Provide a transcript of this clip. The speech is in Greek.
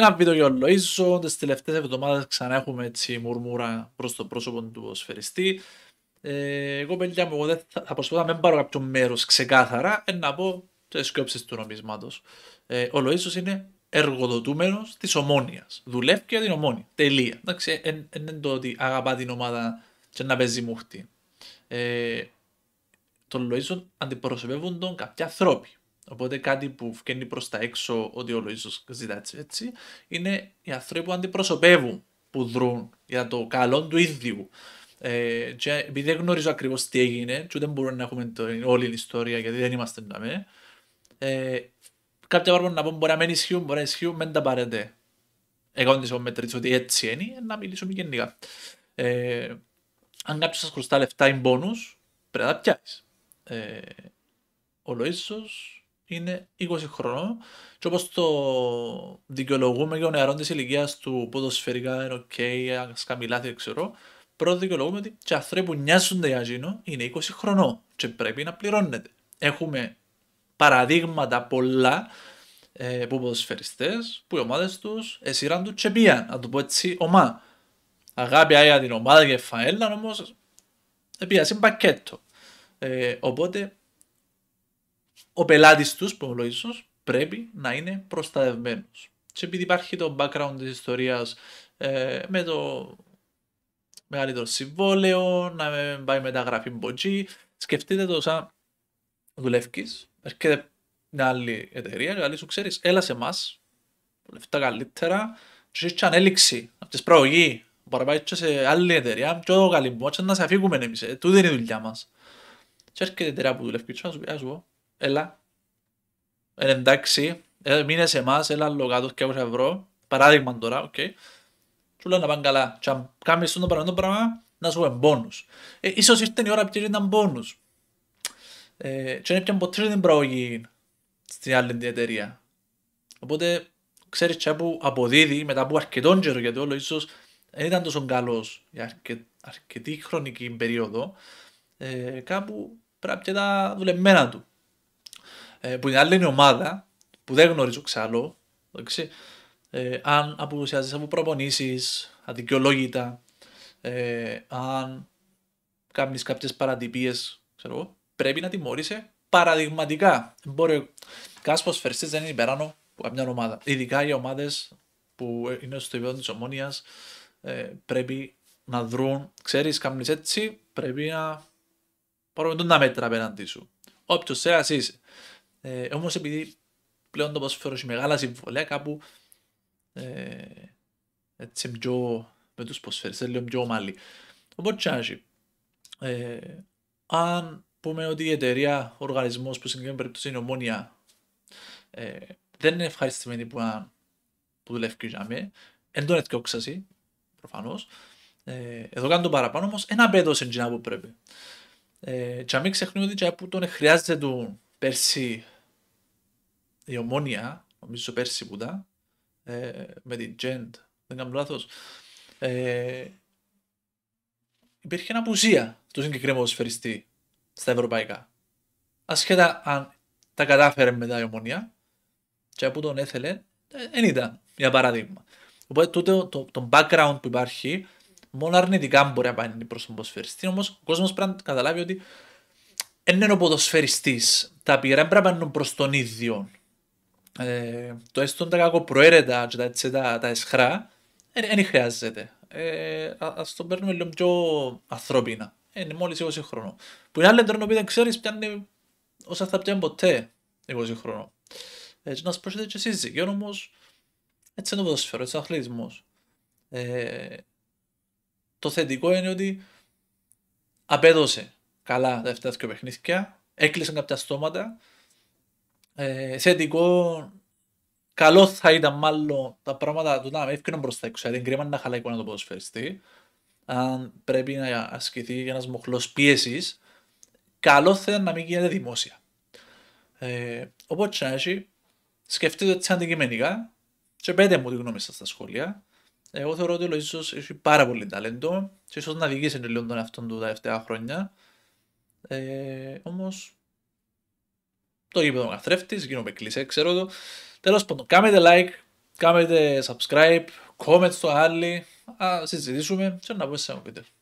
Ένα βίντεο για Λοΐζο, τις τελευταίες εβδομάδες ξανά έχουμε έτσι μουρμούρα προς το πρόσωπο του σφαιριστή. Ε, εγώ παιδιά μου, εγώ δεν θα, θα προσπαθώ να μην πάρω κάποιο μέρος ξεκάθαρα, ε, να πω τις σκέψεις του νομισμάτος. Ε, ο Λοΐζος είναι εργοδοτούμενος της ομόνιας. Δουλεύει για την ομόνια. Τελεία. Εντάξει, δεν είναι το ότι αγαπά την ομάδα και να παίζει μουχτή. Ε, τον Λοΐζο αντιπροσωπεύουν τον κάποιοι ανθρώποι. Οπότε κάτι που βγαίνει προς τα έξω ότι ο Λοΐσος ζητάει έτσι είναι οι άνθρωποι που αντιπροσωπεύουν που δρούν για το καλό του ίδιου. Ε, και επειδή δεν γνωρίζω ακριβώς τι έγινε, και δεν μπορούμε να έχουμε όλη την ιστορία γιατί δεν είμαστε να με, ε, κάποια πράγματα να πούμε μπορεί να μην ισχύουν, μπορεί να ισχύουν, μεν τα πάρετε. Εγώ δεν με μετρήτη ότι έτσι είναι, να μιλήσουμε γενικά. Ε, αν κάποιος σας χρωστά λεφτά ή μπόνου, πρέπει να τα πιάσεις. Ε, ο Λοίσος είναι 20 χρονών και όπως το δικαιολογούμε για ο νεαρός της ηλικίας του ποδοσφαιρικά είναι οκ, okay, κάνει λάθη, ξέρω, πρώτο δικαιολογούμε ότι οι άνθρωποι που νοιάζονται για εκείνο είναι 20 χρονών και πρέπει να πληρώνεται. Έχουμε παραδείγματα πολλά ε, που ποδοσφαιριστές, που οι ομάδες τους εσύραν του και πήγαν, να το πω έτσι, ομά. Αγάπη για την ομάδα και φαέλα, όμως πήγαν σε οπότε ο πελάτης τους, πρέπει να είναι προστατευμένος. Και επειδή υπάρχει το background της ιστορίας ε, με το μεγαλύτερο συμβόλαιο, να με πάει μεταγραφή μποτζή, σκεφτείτε το σαν δουλεύει. Έρχεται μια άλλη εταιρεία και σου ξέρεις, έλα σε εμάς, λεφτά καλύτερα, και έχει ανέλυξη από τι προογεί. Μπορεί να πάει και σε άλλη εταιρεία, πιο καλή μπότσα, να σε αφήγουμε εμείς. Ε, τούτη είναι η δουλειά μας. Και έρχεται η εταιρεία που δουλεύει, και σου πει, α πούμε, έλα, εν εντάξει, έλα, ε, μείνε σε εμάς, έλα λογάτος και ευρώ, παράδειγμα τώρα, οκ. Okay. Σου λέω να πάνε καλά. Και αν κάνεις το πράγμα, το πράγμα να σου έχουν πόνους. Ε, ίσως ήρθε η ώρα που ήταν πόνους. Ε, και είναι πια ποτέ την προογή στην άλλη εταιρεία. Οπότε ξέρεις και που αποδίδει μετά από αρκετόν καιρό γιατί όλο ίσως δεν ήταν τόσο καλός για αρκε, αρκετή χρονική περίοδο ε, κάπου πρέπει να δουλεμένα του. Ε, που είναι άλλη είναι ομάδα που δεν γνωρίζω ξάλλο, εντάξει, ε, αν απουσιάζεις από προπονήσεις, αδικαιολόγητα, ε, αν κάνεις κάποιες παρατυπίες, ξέρω εγώ, πρέπει να τιμωρείσαι παραδειγματικά. Μπορεί Κάσπος Φερστής δεν είναι υπεράνω από μια ομάδα. Ειδικά οι ομάδες που είναι στο επίπεδο της ομόνοια ε, πρέπει να δρουν. Ξέρεις, κάνεις έτσι, πρέπει να δουν τα μέτρα απέναντί σου. Όποιος θέλει, είσαι. Ε, Όμως επειδή πλέον το ποδόσφαιρο έχει μεγάλα συμβολέα, κάπου ε, έτσι πιο με τους ποδοσφαιριστές, λίγο πιο ομαλή. Οπότε τσάζει. Ε, αν πούμε ότι η εταιρεία, ο οργανισμός που συγκεκριμένη περίπτωση είναι ομόνια, ε, δεν είναι ευχαριστημένη που, δουλεύει που δουλεύει για ζάμε, εν τον εθιόξαση, προφανώς. Ε, εδώ κάνω τον παραπάνω όμως, ένα μπέδο εντζινά που πρέπει. Ε, και αν μην ξεχνούμε ότι που τον χρειάζεται του πέρσι η Ομόνια, νομίζω πέρσι που ήταν, ε, με την Τζέντ, δεν κάνω λάθος, ε, υπήρχε ένα απουσία του συγκεκριμένου σφαιριστή στα ευρωπαϊκά. Ασχέτα αν τα κατάφερε μετά η Ομόνια και από τον έθελε, δεν ε, ήταν, για παράδειγμα. Οπότε τούτο, το, το background που υπάρχει, μόνο αρνητικά μπορεί να πάει προς τον ποσφαιριστή, Όμως ο κόσμος πρέπει να καταλάβει ότι είναι ο ποδοσφαιριστής. Τα πειρά πρέπει προς τον ίδιο. Ε, το έστω τα κακοπροαίρετα και τα, τα, τα εσχρά δεν χρειάζεται. Ε, ας το παίρνουμε λίγο πιο ανθρώπινα. Ε, είναι μόλις 20 χρόνο. Που είναι άλλη τρόπο που δεν ξέρεις πιάνει όσα θα πιάνει ποτέ 20 χρόνο. Έτσι να σπρώχετε και εσείς δικαίων όμως έτσι είναι το ποδοσφαίρο, έτσι είναι ο αθλητισμός. Ε, το θετικό είναι ότι απέδωσε καλά τα αυτά δύο παιχνίδια. Έκλεισαν κάποια στόματα. Ε, σε εντικό, καλός θα ήταν μάλλον τα πράγματα του να έφυγαν μπροστά έξω. Δεν κρίμα να χαλάει εικόνα το ποδοσφαιριστή. Αν πρέπει να ασκηθεί ένας μοχλός πίεσης, καλός θα ήταν να μην γίνεται δημόσια. Ε, οπότε, Τσάντσι, σκεφτείτε έτσι αντικειμενικά και πέντε μου τη γνώμη σας στα σχόλια. Εγώ θεωρώ ότι ο Λοίσο έχει πάρα πολύ ταλέντο και ίσως να διηγήσει εντελώ τον εαυτό του τα τελευταία χρόνια. Ε, Όμως. Το γήπεδο είναι καθρέφτη, γίνομαι κλεισέ, ξέρω το. Τέλος πάντων, κάνετε like, κάνετε subscribe, comment στο άλλη. Α συζητήσουμε και να πω σε μου πείτε.